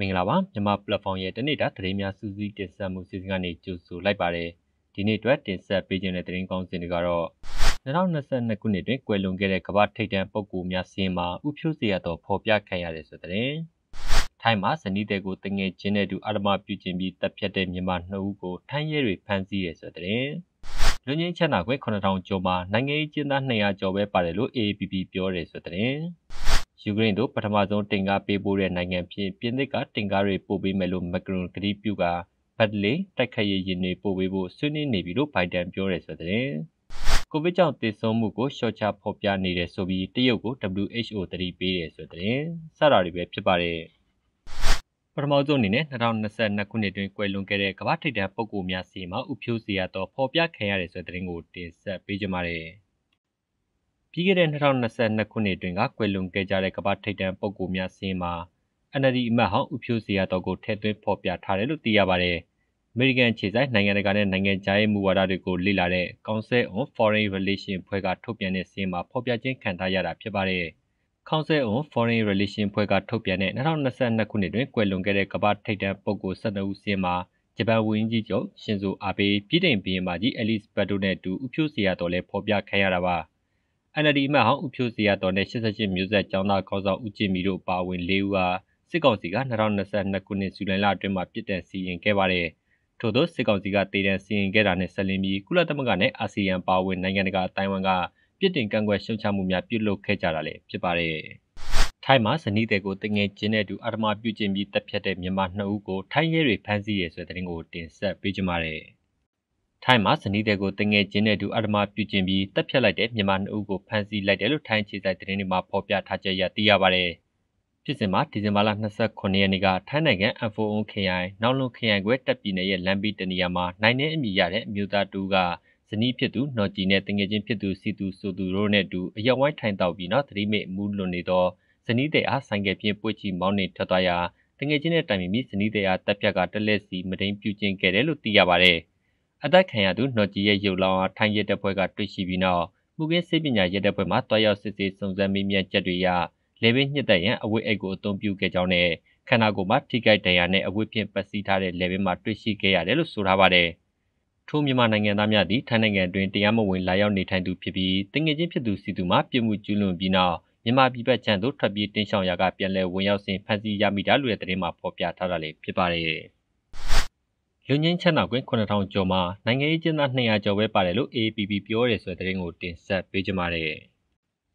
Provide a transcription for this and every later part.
မင်္ဂလာပါမြန်မာ platform ရဲ့တနေ့တာသတင်းများစူးစီးတင်ဆက်မှုစီစဉ်ကနေကြိုဆိုလိုက်ပါတယ်ဒီနေ့အတွက်တင်ဆက်ပေးခြင်းတဲ့သတင်းကောင်းစင်တွေကတော့2022ခုနှစ်တွင်ကွယ်လွန်ခဲ့တဲ့ကမ္ဘာထိပ်တန်းပုဂ္ဂိုလ်များစင်းမှာဥဖြိုးစရာတော်ဖော်ပြခံရတဲ့ဆိုတဲ့တင်ထိုင်းမှာဇနီးတဲ့ကိုတငယ်ချင်းတဲ့သူအာဓမပြုကျင်ပြီးတပ်ဖြတ်တဲ့မြန်မာနှစ်ဦးကိုထိုင်းရဲတွေဖမ်းဆီးရဆိုတဲ့တင်လူငင်းချန်နာခွဲ9000ကျော်မှာနိုင်ငံရေးကျင်းသား200ကျော်ပဲပါတယ်လို့ AAPP ပြောတယ်ဆိုတဲ့တင်ယူကရိန်းတို့ပထမဆုံးတင်ကားပေးပို့တဲ့နိုင်ငံဖြစ်ပြင်သစ်ကတင်ကားတွေပို့ပေးမယ်လို့မက်ခရွန်ကတိပြုကဘတ်လင်တိုက်ခိုက်ရေးရင်တွေပို့ပေးဖို့ဆွေးနွေးနေပြီလို့ဘိုင်ဒန်ပြောတယ်ဆိုတဲ့ကိုဗစ်ကြောင့်သေဆုံးမှုကိုရှော့ချဖော်ပြနေတယ်ဆိုပြီးတရုတ်ကို WHO သတိပေးတယ်ဆိုတဲ့စတာတွေပဲဖြစ်ပါတယ်ပထမဆုံးအနေနဲ့2022ခုနှစ်တွင်ကွယ်လွန်ခဲ့တဲ့ကမ္ဘာထိပ်တန်းပုဂ္ဂိုလ်များစီမှာဥဖြိုးစီရသောဖော်ပြခံရတဲ့ဆိုတဲ့သတင်းကိုတင်ဆက်ပေးကြပါမယ်ပြီးခဲ့တဲ့2022ခုနှစ်အတွင်းကကွယ်လွန်ခဲ့ကြတဲ့ကမ္ဘာထိပ်တန်းပုဂ္ဂိုလ်များစာရင်းမှာ NLD အမတ်ဟောင်းဦးဖြိုးစရာတော်ကိုထည့်သွင်းဖော်ပြထားတယ်လို့သိရပါတယ်။အမေရိကန်ခြေဆိုင်နိုင်ငံတကာနဲ့နိုင်ငံခြားရေးမူဝါဒတွေကိုလေ့လာတဲ့ Council on Foreign Relations အဖွဲ့ကထုတ်ပြန်တဲ့စာရင်းမှာဖော်ပြခြင်းခံထားရတာဖြစ်ပါတယ်။ Council on Foreign Relations အဖွဲ့ကထုတ်ပြန်တဲ့2022ခုနှစ်တွင်ကွယ်လွန်ခဲ့တဲ့ကမ္ဘာ့ထိပ်တန်းပုဂ္ဂိုလ်၁၂ဦးစာရင်းမှာဂျပန်ဝန်ကြီးချုပ်ရှင်ဇိုအာဘေး၊ဗြိတိန်ဘုရင်မကြီးအဲလိဇဘက်တို့နဲ့အတူဦးဖြိုးဇေယျာသော်လည်းဖော်ပြခံရတာပါ။ NLD အမတ်ဟောင်းဦးဖြိုးစရာတော်နဲ့88မျိုးဆက်ကျောင်းသားခေါင်းဆောင်ဦးကျင်မီတို့ပါဝင်၄ဦးဟာစစ်ကောင်စီက2022ခုနှစ်ဇူလိုင်လအတွင်းမှာပြစ်ဒဏ်စီရင်ခဲ့ပါတယ်။ထို့သောစစ်ကောင်စီကတည်ဒဏ်စီရင်ခဲ့တာနဲ့ဆက်လင်းပြီးကုလသမဂ္ဂနဲ့အာဆီယံပါဝင်နိုင်ငံတကာအတိုင်းအဝန်က ပြစ်တင်ကန့်ကွက်ရှုံချမှုများပြုလုပ်ခဲ့ကြတာလည်းဖြစ်ပါတယ်။ထိုင်းမှာဇနီးတဲ့ကိုတငယ်ချင်းနဲ့အတူအာဓမာပြုကျင့်ပြီးတပ်ဖြတ်တဲ့မြန်မာနှစ်ဦးကိုထိုင်းရဲတွေဖမ်းဆီးရဲဆိုတဲ့သတင်းကိုတင်ဆက်ပေးကြပါရစေ။ထိုင်းမှာဇနီးတဲ့ကိုတငယ်ချင်းနဲ့တူအဓမ္မပြုကျင့်ပြီးတပ်ဖြတ်လိုက်တဲ့မြန်မာနှစ်ဦးကိုဖမ်းဆီးလိုက်တယ်လို့ထိုင်းခြေဆိုင်သတင်းတွေမှာဖော်ပြထားကြရသိရပါတယ်။ဖြစ်စဉ်မှာဒီဇင်ဘာလ29ရက်နေ့ကထိုင်းနိုင်ငံ F4O ခရိုင်နောက်လုံခရိုင်ကွဲတပ်ပြည်နယ်ရဲ့လမ်းဘေးတနေရာမှာနိုင်နေအမိရတဲ့အမျိုးသားတူကဇနီးဖြစ်သူနော်ဂျီနဲ့တငယ်ချင်းဖြစ်သူစီသူဆိုသူတို့နဲ့တူအရောက်ဝိုင်းထိုင်တောက်ပြီးနော်သတိမေ့မူးလွန်နေသောဇနီးတဲ့အားဆိုင်ကပြင်းပွေချီမောင်းနေထွက်သွားရာတငယ်ချင်းနဲ့တိုင်ပင်ပြီးဇနီးတဲ့အားတပ်ဖြတ်ကတက်လက်စီမဒိန်ပြုကျင့်ခဲ့တယ်လို့သိရပါတယ်။အသက်ခံရသူနော်ကြီးရဲ့ရုပ်လောင်းအားထိုင်းရဲတပ်ဖွဲ့ကတွေ့ရှိပြီးနောက်မှုကင်းစေပညာရဲတပ်ဖွဲ့မှတွားရောက်စစ်ဆေးစုံစမ်းမိမြတ်ချက်တွေရလေဘင်းညှစ်သက်ရန်အဝိအိတ်ကိုအသုံးပြုခဲ့ကြောင်းနဲ့ခန္ဓာကိုယ်မှာထိခိုက်ဒဏ်ရာနဲ့အဝိဖြင့်ပတ်စီထားတဲ့လေဘင်းမှာတွေ့ရှိခဲ့ရတယ်လို့ဆိုထားပါတယ်။ထို့မြန်မာနိုင်ငံသားများသည်ထိုင်းနိုင်ငံတွင်တရားမဝင်လာရောက်နေထိုင်သူဖြစ်ပြီးတငယ်ချင်းဖြစ်သူစီသူမှာပြစ်မှုကျူးလွန်ပြီးနောက်မြန်မာပြည်ဘက်ခြမ်းသို့ထွက်ပြေးတင်းရှောင်ရာကပြန်လည်ဝင်ရောက်စဉ်ဖမ်းဆီးရမိတာလို့တဲ့သတင်းမှာဖော်ပြထားတာလည်းဖြစ်ပါတယ်။လွန်ငင်းချမ်းသာကွင်း9000ကျော်မှာနိုင်ငံရေးကျင်းသား200ကျော်ပဲပါတယ်လို့ AAPP ပြောတယ်ဆိုတဲ့သတင်းကိုတင်ဆက်ပေးကြပါရစေ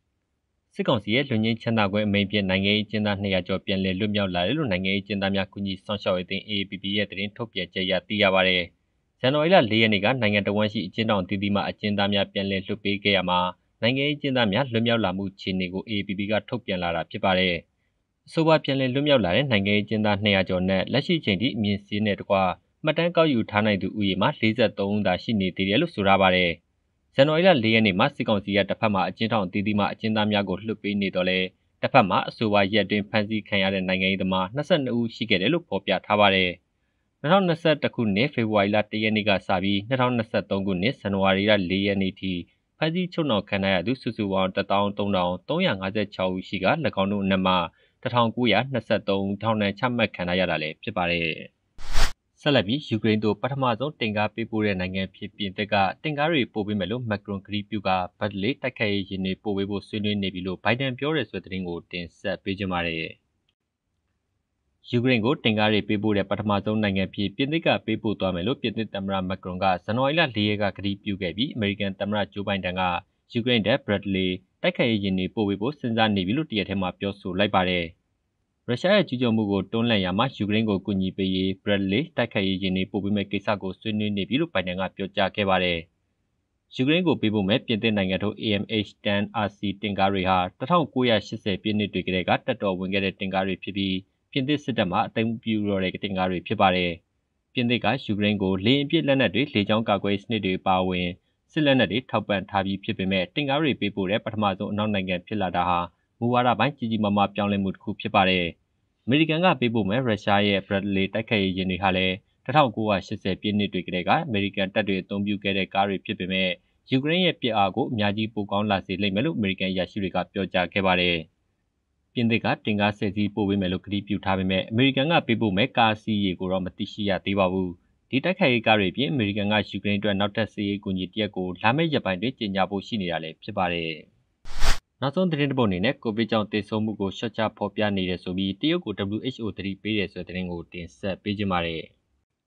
။စစ်ကောင်စီရဲ့လွန်ငင်းချမ်းသာကွင်းအမိန့်ဖြင့်နိုင်ငံရေးကျင်းသား200ကျော်ပြန်လည်လွတ်မြောက်လာတယ်လို့နိုင်ငံရေးကျင်းသားများကုညီဆောင်ရှောက်ရေးအသင်း AAPP ရဲ့သတင်းထုတ်ပြန်ချက်အရသိရပါရစေ။ဇန်နဝါရီလ4ရက်နေ့ကနိုင်ငံတော်ဝန်ရှိအကျဉ်းတော်တည်တည်မှအကျဉ်းသားများပြန်လည်လွတ်ပေးခဲ့ရမှာနိုင်ငံရေးကျင်းသားများလွတ်မြောက်လာမှုခြေအနေကို AAPP ကထုတ်ပြန်လာတာဖြစ်ပါတယ်။အဆိုပါပြန်လည်လွတ်မြောက်လာတဲ့နိုင်ငံရေးကျင်းသား200ကျော်နဲ့လက်ရှိချိန်ထိအမြင့်စည်းနဲ့တကွာမှတ်တမ်းကောက်ယူထားနိုင်သူဦးရေမှာ43ဦးသာရှိနေသေးတယ်လို့ဆိုထားပါတယ်။ဇန်နဝါရီလ၄ရက်နေ့မှာစစ်ကောင်စီကတစ်ဖက်မှာအကျဉ်းထောင်တည်တည်မှအကျဉ်းသားများကိုလွှတ်ပေးနေတော့လဲတစ်ဖက်မှာအဆိုပါရက်တွင်ဖမ်းဆီးခံရတဲ့နိုင်ငံရေးသမား22ဦးရှိခဲ့တယ်လို့ဖော်ပြထားပါတယ်။2021ခုနှစ်ဖေဖော်ဝါရီလ1ရက်နေ့ကစပြီး2023ခုနှစ်ဇန်နဝါရီလ4ရက်နေ့ထိဖမ်းဆီးချုပ်နှောင်ခံရသူစုစုပေါင်း13356ဦးရှိက၎င်းတို့အနက်မှ1923ဦးထောင်နဲ့ချမှတ်ခံရတာလည်းဖြစ်ပါတယ်။ဆက်လက်ပြီးယူကရိန်းသို့ပထမဆုံးတင်ကားပေးပို့တဲ့နိုင်ငံဖြစ်ပြင်သစ်ကတင်ကားတွေပို့ပေးမယ်လို့မက်ခရွန်ကရီးပြုကဘတ်လေတိုက်ခိုက်ရေးရင်းနှီးပို့ပေးဖို့ဆွေးနွေးနေပြီလို့ဘိုင်ဒန်ပြောတဲ့ဆိုတဲ့သတင်းကိုတင်ဆက်ပေးကြပါရစေ။ယူကရိန်းကိုတင်ကားတွေပေးပို့တဲ့ပထမဆုံးနိုင်ငံဖြစ်ပြင်သစ်ကပေးပို့သွားမယ်လို့ပြင်သစ်သမ္မတမက်ခရွန်ကဇန်နဝါရီလ၄ရက်ကကတိပြုခဲ့ပြီးအမေရိကန်သမ္မတဂျိုးဘိုင်ဒန်ကယူကရိန်းတဲ့ဘရက်ဒလီတိုက်ခိုက်ရေးရင်းနှီးပို့ပေးဖို့စဉ်းစားနေပြီလို့တရက်ထဲမှာပြောဆိုလိုက်ပါတယ်။ရုရှားရဲ့ကျူးကျော်မှုကိုတွန်းလှန်ရာမှာယူကရိန်းကိုကူညီပေးရေး Bradley တိုက်ခိုက်ရေးယဉ်တွေပို့ပေးမယ့်ကိစ္စကိုဆွေးနွေးနေပြီလို့ဘိုင်ဒန်ကပြောကြားခဲ့ပါတယ်။ယူကရိန်းကိုပေးဖို့မဲ့ပြင်သစ်နိုင်ငံထုတ် AMH-10 RC တင်ကားတွေဟာ1980ပြည့်နှစ်တွေကတည်းကတက်တော်ဝင်ခဲ့တဲ့တင်ကားတွေဖြစ်ပြီးပြင်သစ်စစ်တပ်မှအသိပြုရတဲ့တင်ကားတွေဖြစ်ပါတယ်။ပြင်သစ်ကယူကရိန်းကိုလေအင်ပြစ်လက်နက်တွေလေကြောင်းကာကွယ်စနစ်တွေပါဝင်စစ်လက်နက်တွေထောက်ပံ့ထားပြီးဖြစ်ပေမဲ့တင်ကားတွေပေးဖို့တဲ့ပထမဆုံးအနောက်နိုင်ငံဖြစ်လာတာဟာ20မူဝါဒပိုင်းကြီးကြီးမားမားပြောင်းလဲမှုတစ်ခုဖြစ်ပါတယ်။အမေရိကန်ကပေးပို့မဲ့ရုရှားရဲ့ Bradley တိုက်ခိုက်ရေးယာဉ်တွေဟာလည်း1980ပြည့်နှစ်တွေကတည်းကအမေရိကန်တပ်တွေအသုံးပြုခဲ့တဲ့ကားတွေဖြစ်ပေမဲ့ယူကရိန်းရဲ့ပြစ်အားကိုအများကြီးပိုကောင်းလာစေလိမ့်မယ်လို့အမေရိကန်ရရှိတွေကပြောကြားခဲ့ပါတယ်။ပြင်သစ်ကတင်ကားဆယ်စီးပို့ပေးမယ်လို့ကတိပြုထားပေမဲ့အမေရိကန်ကပေးပို့မဲ့ကားစီးရေကိုတော့မသိရှိရသေးပါဘူး။ဒီတိုက်ခိုက်ရေးကားတွေပြင်အမေရိကန်ကယူကရိန်းအတွက်နောက်ထပ်စစ်ရေးကူညီတရက်ကိုလာမယ့်ရက်ပိုင်းတွင်ကြေညာဖို့ရှိနေတာလည်းဖြစ်ပါတယ်။နောက်ဆုံးသတင်းတစ်ပုဒ်အနေနဲ့ကိုဗစ်ကြောင့်သေဆုံးမှုကိုရှင်းချဖော်ပြနေတယ်ဆိုပြီးတရုတ်ကို WHO သတိပေးတယ်ဆိုတဲ့သတင်းကိုတင်ဆက်ပေးကြပါမယ်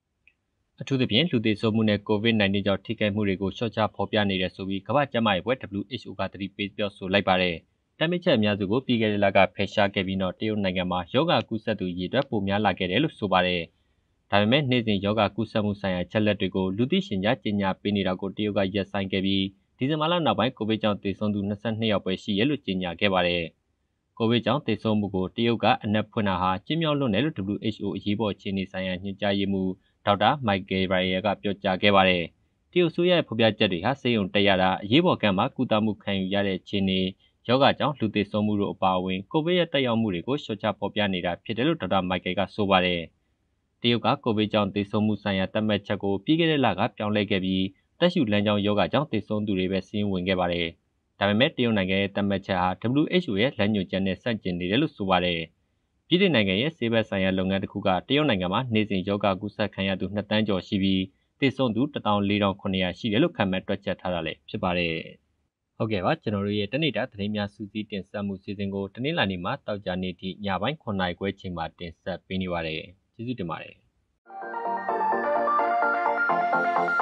။အထူးသဖြင့်လူသေဆုံးမှုနဲ့ COVID-19 ကြောင့်ထိခိုက်မှုတွေကိုရှင်းချဖော်ပြနေတယ်ဆိုပြီးကမ္ဘာ့ကျန်းမာရေးအဖွဲ့ WHO ကသတိပေးပြောဆိုလိုက်ပါတယ်။တမ်းမြစ်ချက်အများစုကိုပြီးခဲ့တဲ့လကဖယ်ရှားခဲ့ပြီးတော့တရုတ်နိုင်ငံမှာယောဂကူးစက်သူရေအတွက်ပိုများလာခဲ့တယ်လို့ဆိုပါတယ်။ဒါပေမဲ့နေ့စဉ်ယောဂကူးစက်မှုဆိုင်ရာချက်လက်တွေကိုလူသိရှင်ကြားကြေညာပေးနေတာကိုတရုတ်ကရပ်ဆိုင်းခဲ့ပြီးဒီဇင်ဘာလနောက်ပိုင်းကိုဗစ်ကြောင့်သေဆုံးသူ22ယောက်ပဲရှိရလို့ကြေညာခဲ့ပါတယ်။ကိုဗစ်ကြောင့်သေဆုံးမှုကိုတရုတ်ကအနက်ဖွင့်တာဟာကျင်းမြောက်လွန်းတယ်လို့ WHO အရေးပေါ်အခြေအနေဆိုင်ရာညွှန်ကြားရေးမှူးဒေါက်တာမိုက်ကယ်ရိုင်ယာကပြောကြားခဲ့ပါတယ်။တရုတ်ဆိုရရဲ့ဖော်ပြချက်တွေဟာစေယုံတက်ရတာအရေးပေါ်ကံမှာကုသမှုခံယူရတဲ့အခြေအနေယောဂကြောင့်လူသေဆုံးမှုတို့အပါအဝင်ကိုဗစ်ရဲ့တက်ရောက်မှုတွေကိုရှင်းချဖော်ပြနေတာဖြစ်တယ်လို့ဒေါက်တာမိုက်ကယ်ကဆိုပါတယ်။တရုတ်ကကိုဗစ်ကြောင့်သေဆုံးမှုဆိုင်ရာသတ်မှတ်ချက်ကိုပြီးခဲ့တဲ့လကပြောင်းလဲခဲ့ပြီးတက်ရှူလမ်းကြောင်းယောဂကြောင့်သေဆုံးသူတွေပဲစီးရင်ဝင်ခဲ့ပါတယ်။ဒါပေမဲ့တရုတ်နိုင်ငံရဲ့တတ်မှတ်ချက်ဟာ WHO ရဲ့လမ်းညွှန်ချက်နဲ့ဆန့်ကျင်နေတယ်လို့ဆိုပါတယ်။ပြည်ထောင်နိုင်ငံရဲ့ဆေးဘက်ဆိုင်ရာလုပ်ငန်းတစ်ခုကတရုတ်နိုင်ငံမှာနေစဉ်ယောဂကူးစက်ခံရသူ2တန်းကျော်ရှိပြီးသေဆုံးသူ14900ရှိတယ်လို့ခန့်မှန်းတွက်ချက်ထားတာလည်းဖြစ်ပါတယ်။ဟုတ်ကဲ့ပါကျွန်တော်တို့ရဲ့တနေ့တာသတင်းများစူးစီးတင်ဆက်မှုစီစဉ်ကိုတနေ့လာနေ့မှာတောက်ကြနေ့ထိညပိုင်း9:00ခွဲချိန်မှာတင်ဆက်ပေးနေပါတယ်။ကျေးဇူးတင်ပါတယ်။